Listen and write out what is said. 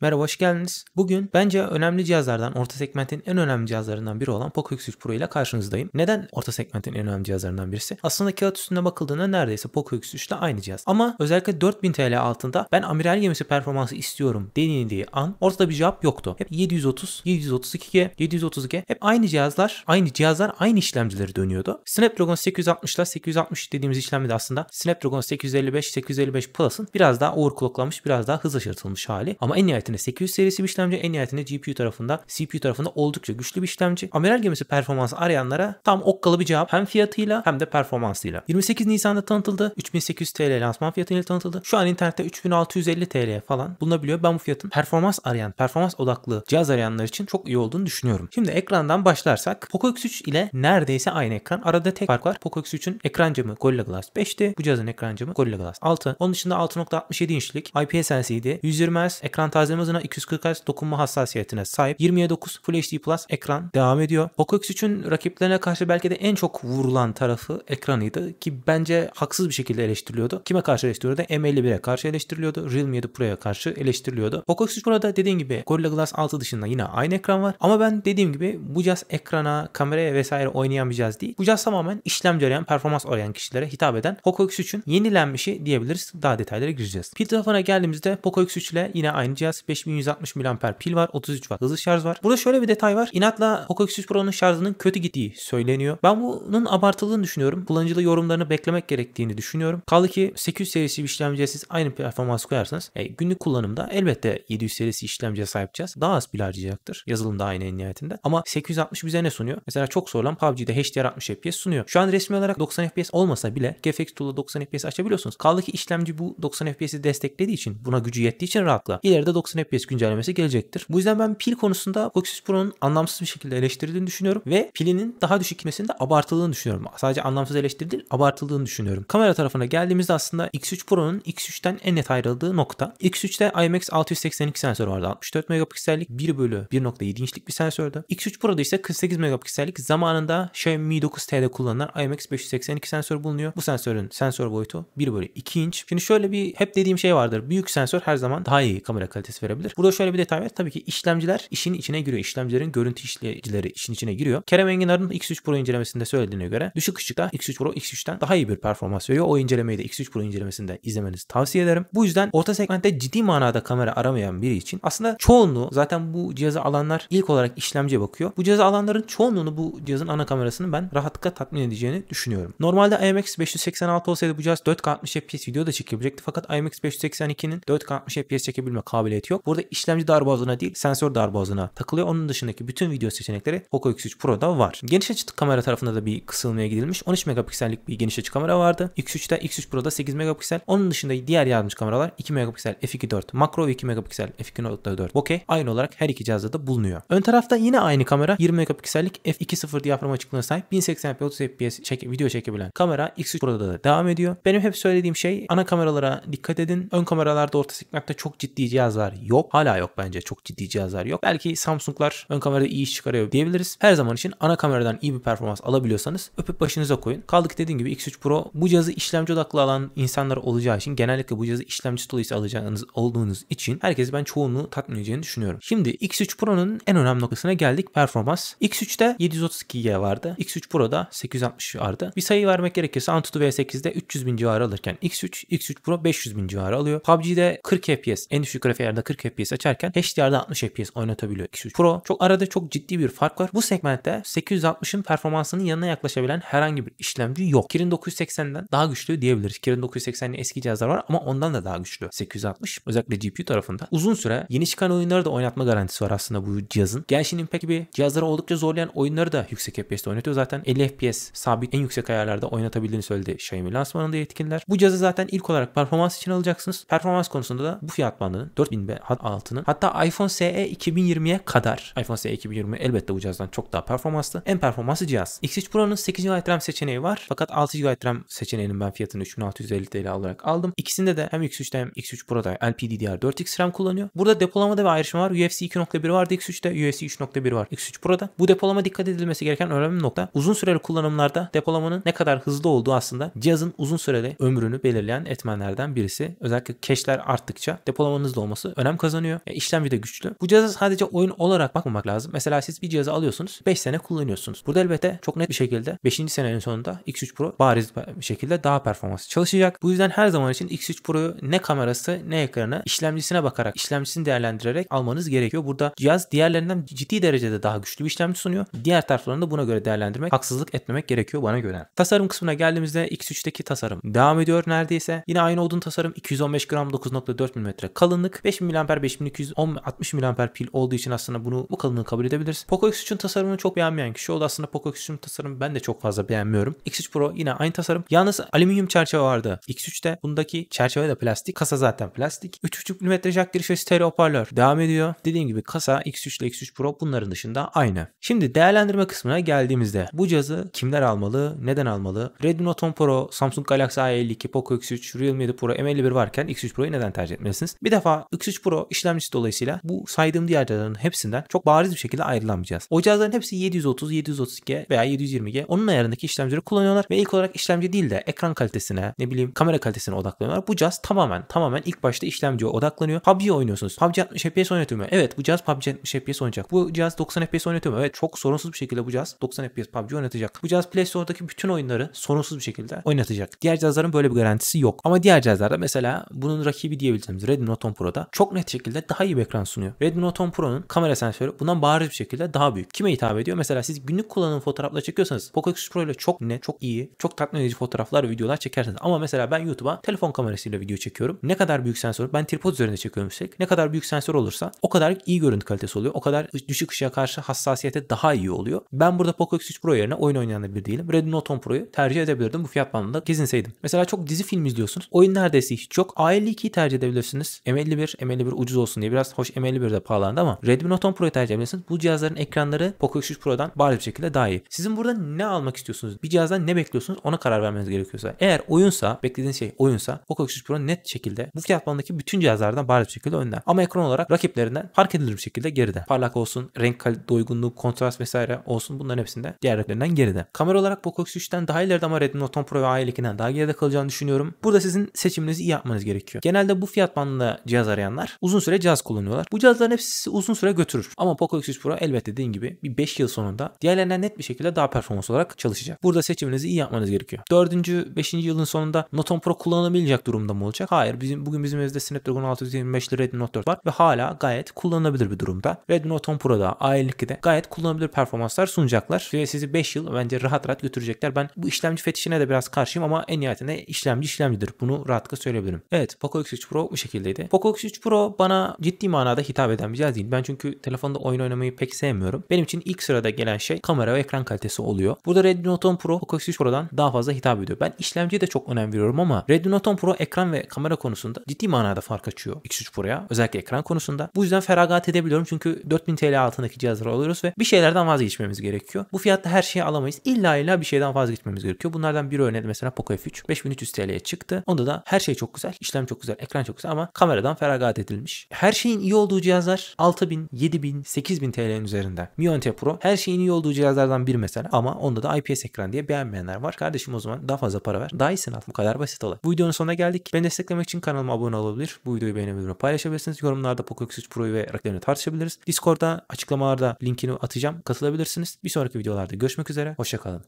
Merhaba hoş geldiniz. Bugün bence önemli cihazlardan, orta segmentin en önemli cihazlarından biri olan Poco X3 Pro ile karşınızdayım. Neden orta segmentin en önemli cihazlarından birisi? Aslında kağıt üstünde bakıldığında neredeyse Poco X3 ile aynı cihaz. Ama özellikle 4000 TL altında ben amiral gemisi performansı istiyorum denildiği an ortada bir cevap yoktu. Hep 730, 732G, 730G hep aynı cihazlar, aynı cihazlar aynı işlemcileri dönüyordu. Snapdragon 860 ile 860 dediğimiz işlemde aslında Snapdragon 855, 855 Plus'ın biraz daha overclocklanmış, biraz daha hızlaştırılmış hali. Ama en nihayet nihayetinde 800 serisi bir işlemci, en nihayetinde GPU tarafında, CPU tarafında oldukça güçlü bir işlemci. Amiral gemisi performansı arayanlara tam okkalı bir cevap hem fiyatıyla hem de performansıyla. 28 Nisan'da tanıtıldı. 3800 TL lansman fiyatıyla tanıtıldı. Şu an internette 3650 TL falan bulunabiliyor. Ben bu fiyatın performans arayan, performans odaklı cihaz arayanlar için çok iyi olduğunu düşünüyorum. Şimdi ekrandan başlarsak Poco X3 ile neredeyse aynı ekran. Arada tek fark var. Poco X3'ün ekran camı Gorilla Glass 5'ti. Bu cihazın ekran camı Gorilla Glass 6. Onun dışında 6.67 inçlik IPS LCD, 120 Hz ekran tazim işlem 240 Hz dokunma hassasiyetine sahip. 27.9 Full HD Plus ekran devam ediyor. Poco X3'ün rakiplerine karşı belki de en çok vurulan tarafı ekranıydı ki bence haksız bir şekilde eleştiriliyordu. Kime karşı eleştiriliyordu? M51'e karşı eleştiriliyordu. Realme 7 Pro'ya karşı eleştiriliyordu. Poco X3 Pro'da dediğim gibi Gorilla Glass 6 dışında yine aynı ekran var. Ama ben dediğim gibi bu cihaz ekrana, kameraya vesaire oynayan bir cihaz değil. Bu cihaz tamamen işlemci arayan, performans arayan kişilere hitap eden Poco X3'ün yenilenmişi diyebiliriz. Daha detaylara gireceğiz. Pil tarafına geldiğimizde Poco X3 ile yine aynı cihaz 5160 mAh pil var. 33 watt hızlı şarj var. Burada şöyle bir detay var. İnatla Poco X3 Pro'nun şarjının kötü gittiği söyleniyor. Ben bunun abartıldığını düşünüyorum. Kullanıcıda yorumlarını beklemek gerektiğini düşünüyorum. Kaldı ki 800 serisi bir işlemciye siz aynı performans koyarsanız e, günlük kullanımda elbette 700 serisi işlemciye sahip olacağız. Daha az pil harcayacaktır. Yazılım da aynı en nihayetinde. Ama 860 bize ne sunuyor? Mesela çok sorulan PUBG'de HDR60 FPS sunuyor. Şu an resmi olarak 90 FPS olmasa bile GFX Tool'da 90 FPS açabiliyorsunuz. Kaldı ki işlemci bu 90 FPS'i desteklediği için buna gücü yettiği için rahatla. İleride 90 SnapOS güncellemesi gelecektir. Bu yüzden ben pil konusunda Foxus Pro'nun anlamsız bir şekilde eleştirildiğini düşünüyorum ve pilinin daha düşük gitmesini abartıldığını düşünüyorum. Sadece anlamsız eleştiri değil, abartıldığını düşünüyorum. Kamera tarafına geldiğimizde aslında X3 Pro'nun X3'ten en net ayrıldığı nokta. X3'te IMX 682 sensör vardı. 64 megapiksellik 1 bölü 1.7 inçlik bir sensördü. X3 Pro'da ise 48 megapiksellik zamanında Xiaomi 9T'de kullanılan IMX 582 sensör bulunuyor. Bu sensörün sensör boyutu 1 bölü 2 inç. Şimdi şöyle bir hep dediğim şey vardır. Büyük sensör her zaman daha iyi kamera kalitesi görebilir. Burada şöyle bir detay var. Tabii ki işlemciler işin içine giriyor. İşlemcilerin görüntü işleyicileri işin içine giriyor. Kerem Enginar'ın X3 Pro incelemesinde söylediğine göre düşük ışıkta X3 Pro X3'ten daha iyi bir performans veriyor. O incelemeyi de X3 Pro incelemesinde izlemenizi tavsiye ederim. Bu yüzden orta segmentte ciddi manada kamera aramayan biri için aslında çoğunluğu zaten bu cihazı alanlar ilk olarak işlemciye bakıyor. Bu cihazı alanların çoğunluğunu bu cihazın ana kamerasını ben rahatlıkla tatmin edeceğini düşünüyorum. Normalde IMX 586 olsaydı bu cihaz 4K 60 FPS video da çekebilecekti fakat IMX 582'nin 4K 60 FPS çekebilme kabiliyeti yok yok. Burada işlemci darboğazına değil sensör darboğazına takılıyor. Onun dışındaki bütün video seçenekleri Poco X3 Pro'da var. Geniş açı kamera tarafında da bir kısılmaya gidilmiş. 13 megapiksellik bir geniş açı kamera vardı. X3'te X3 Pro'da 8 megapiksel. Onun dışında diğer yardımcı kameralar 2 megapiksel f2.4 makro ve 2 megapiksel f2.4 bokeh aynı olarak her iki cihazda da bulunuyor. Ön tarafta yine aynı kamera 20 megapiksellik f2.0 diyafram açıklığına sahip 1080p 30 fps çek video çekebilen kamera X3 Pro'da da devam ediyor. Benim hep söylediğim şey ana kameralara dikkat edin. Ön kameralarda orta segmentte çok ciddi cihazlar yok. Hala yok bence çok ciddi cihazlar yok. Belki Samsung'lar ön kamerada iyi iş çıkarıyor diyebiliriz. Her zaman için ana kameradan iyi bir performans alabiliyorsanız öpüp başınıza koyun. Kaldı ki dediğim gibi X3 Pro bu cihazı işlemci odaklı alan insanlar olacağı için genellikle bu cihazı işlemci dolayısıyla alacağınız olduğunuz için herkesi ben çoğunluğu tatmin edeceğini düşünüyorum. Şimdi X3 Pro'nun en önemli noktasına geldik performans. X3'te 732 GB vardı. X3 Pro'da 860 vardı. Bir sayı vermek gerekirse Antutu V8'de 300 bin civarı alırken X3, X3 Pro 500 bin civarı alıyor. PUBG'de 40 FPS en düşük grafiklerde 40 FPS açarken HDR'da 60 FPS oynatabiliyor X3 Pro. Çok arada çok ciddi bir fark var. Bu segmentte 860'ın performansının yanına yaklaşabilen herhangi bir işlemci yok. Kirin 980'den daha güçlü diyebiliriz. Kirin 980'li eski cihazlar var ama ondan da daha güçlü. 860 özellikle GPU tarafında. Uzun süre yeni çıkan oyunları da oynatma garantisi var aslında bu cihazın. Genshin Impact gibi cihazları oldukça zorlayan oyunları da yüksek FPS'te oynatıyor zaten. 50 FPS sabit en yüksek ayarlarda oynatabildiğini söyledi Xiaomi lansmanında yetkililer. Bu cihazı zaten ilk olarak performans için alacaksınız. Performans konusunda da bu fiyat bandının 4000 ve ve hatta iPhone SE 2020'ye kadar iPhone SE 2020 elbette bu cihazdan çok daha performanslı. En performanslı cihaz. X3 Pro'nun 8 GB RAM seçeneği var. Fakat 6 GB RAM seçeneğinin ben fiyatını 3650 TL olarak aldım. İkisinde de hem X3'te hem X3 Pro'da LPDDR4X RAM kullanıyor. Burada depolamada bir ayrışma var. UFC 2.1 vardı X3'te, UFC 3.1 var X3 Pro'da. Bu depolama dikkat edilmesi gereken önemli nokta uzun süreli kullanımlarda depolamanın ne kadar hızlı olduğu aslında cihazın uzun süreli ömrünü belirleyen etmenlerden birisi. Özellikle cache'ler arttıkça depolamanın hızlı olması önemli önem kazanıyor. E, işlemci de güçlü. Bu cihaza sadece oyun olarak bakmamak lazım. Mesela siz bir cihazı alıyorsunuz 5 sene kullanıyorsunuz. Burada elbette çok net bir şekilde 5. senenin sonunda X3 Pro bariz bir şekilde daha performans çalışacak. Bu yüzden her zaman için X3 Pro'yu ne kamerası ne ekranı işlemcisine bakarak işlemcisini değerlendirerek almanız gerekiyor. Burada cihaz diğerlerinden ciddi derecede daha güçlü bir işlemci sunuyor. Diğer taraflarını da buna göre değerlendirmek, haksızlık etmemek gerekiyor bana göre. Tasarım kısmına geldiğimizde X3'teki tasarım devam ediyor neredeyse. Yine aynı odun tasarım 215 gram 9.4 mm kalınlık 5 mm mAh 5210 60 mAh pil olduğu için aslında bunu bu kalınlığı kabul edebiliriz. Poco X3'ün tasarımını çok beğenmeyen kişi oldu. Aslında Poco X3'ün tasarımı ben de çok fazla beğenmiyorum. X3 Pro yine aynı tasarım. Yalnız alüminyum çerçeve vardı. X3'te bundaki çerçeve de plastik. Kasa zaten plastik. 3.5 mm jack giriş ve stereo hoparlör devam ediyor. Dediğim gibi kasa X3 ile X3 Pro bunların dışında aynı. Şimdi değerlendirme kısmına geldiğimizde bu cihazı kimler almalı, neden almalı? Redmi Note 10 Pro, Samsung Galaxy A52, Poco X3, Realme 7 Pro, M51 varken X3 Pro'yu neden tercih etmelisiniz? Bir defa X3 Pro Pro işlemcisi dolayısıyla bu saydığım diğer cihazların hepsinden çok bariz bir şekilde ayrılamayacağız. O cihazların hepsi 730, 732G veya 720G onun ayarındaki işlemcileri kullanıyorlar ve ilk olarak işlemci değil de ekran kalitesine ne bileyim kamera kalitesine odaklanıyorlar. Bu cihaz tamamen tamamen ilk başta işlemciye odaklanıyor. PUBG oynuyorsunuz. PUBG 60 FPS oynatıyor mu? Evet bu cihaz PUBG 60 FPS oynayacak. Bu cihaz 90 FPS oynatıyor mu? Evet çok sorunsuz bir şekilde bu cihaz 90 FPS PUBG oynatacak. Bu cihaz Play Store'daki bütün oyunları sorunsuz bir şekilde oynatacak. Diğer cihazların böyle bir garantisi yok. Ama diğer cihazlarda mesela bunun rakibi diyebileceğimiz Redmi Note 10 Pro'da çok net şekilde daha iyi bir ekran sunuyor. Redmi Note 10 Pro'nun kamera sensörü bundan bariz bir şekilde daha büyük. Kime hitap ediyor? Mesela siz günlük kullanım fotoğrafla çekiyorsanız Poco X Pro ile çok net, çok iyi, çok tatmin edici fotoğraflar ve videolar çekersiniz. Ama mesela ben YouTube'a telefon kamerasıyla video çekiyorum. Ne kadar büyük sensör, ben tripod üzerinde çekiyorum üstelik. Ne kadar büyük sensör olursa o kadar iyi görüntü kalitesi oluyor. O kadar düşük ışığa karşı hassasiyete daha iyi oluyor. Ben burada Poco X3 Pro yerine oyun oynayan bir değilim. Redmi Note 10 Pro'yu tercih edebilirdim bu fiyat bandında gezinseydim. Mesela çok dizi film izliyorsunuz. Oyun neredeyse hiç yok. A52'yi tercih edebilirsiniz. M51, M51 bir ucuz olsun diye biraz hoş M51 de pahalandı ama Redmi Note 10 Pro'yu tercih edebilirsiniz. Bu cihazların ekranları Poco X3 Pro'dan bari bir şekilde daha iyi. Sizin burada ne almak istiyorsunuz? Bir cihazdan ne bekliyorsunuz? Ona karar vermeniz gerekiyorsa. Eğer oyunsa, beklediğiniz şey oyunsa Poco X3 Pro net şekilde bu fiyat bandındaki bütün cihazlardan bari bir şekilde önde. Ama ekran olarak rakiplerinden fark edilir bir şekilde geride. Parlak olsun, renk kalite doygunluğu, kontrast vesaire olsun bunların hepsinde diğer rakiplerinden geride. Kamera olarak Poco X3'ten daha ileride ama Redmi Note 10 Pro ve A52'den daha geride kalacağını düşünüyorum. Burada sizin seçiminizi iyi yapmanız gerekiyor. Genelde bu fiyat bandında cihaz arayanlar uzun süre cihaz kullanıyorlar. Bu cihazların hepsi uzun süre götürür. Ama Poco X3 Pro elbette dediğim gibi bir 5 yıl sonunda diğerlerinden net bir şekilde daha performans olarak çalışacak. Burada seçiminizi iyi yapmanız gerekiyor. 4. 5. yılın sonunda Note 10 Pro kullanılamayacak durumda mı olacak? Hayır. Bizim, bugün bizim evde Snapdragon 625 Redmi Note 4 var ve hala gayet kullanılabilir bir durumda. Redmi Note 10 Pro'da A52'de gayet kullanılabilir performanslar sunacaklar ve sizi 5 yıl bence rahat rahat götürecekler. Ben bu işlemci fetişine de biraz karşıyım ama en nihayetinde işlemci işlemcidir. Bunu rahatlıkla söyleyebilirim. Evet Poco X3 Pro bu şekildeydi. Poco X3 Pro Pro bana ciddi manada hitap eden bir cihaz değil. Ben çünkü telefonda oyun oynamayı pek sevmiyorum. Benim için ilk sırada gelen şey kamera ve ekran kalitesi oluyor. Burada Redmi Note 10 Pro Poco X3 Pro'dan daha fazla hitap ediyor. Ben işlemciye de çok önem veriyorum ama Redmi Note 10 Pro ekran ve kamera konusunda ciddi manada fark açıyor X3 Pro'ya. Özellikle ekran konusunda. Bu yüzden feragat edebiliyorum çünkü 4000 TL altındaki cihazları alıyoruz ve bir şeylerden vazgeçmemiz gerekiyor. Bu fiyatta her şeyi alamayız. İlla illa bir şeyden vazgeçmemiz gerekiyor. Bunlardan bir örneğin mesela Poco F3 5300 TL'ye çıktı. Onda da her şey çok güzel, işlem çok güzel, ekran çok güzel ama kameradan feragat ediyoruz edilmiş. Her şeyin iyi olduğu cihazlar 6000, 7000, 8000 TL'nin üzerinde. Mionte Pro her şeyin iyi olduğu cihazlardan bir mesela ama onda da IPS ekran diye beğenmeyenler var. Kardeşim o zaman daha fazla para ver. Dyson al. Bu kadar basit olay. Bu videonun sonuna geldik. Beni desteklemek için kanalıma abone olabilir. Bu videoyu beğenebilir paylaşabilirsiniz. Yorumlarda Poco X3 Pro'yu ve rakiplerini tartışabiliriz. Discord'da açıklamalarda linkini atacağım. Katılabilirsiniz. Bir sonraki videolarda görüşmek üzere. Hoşçakalın.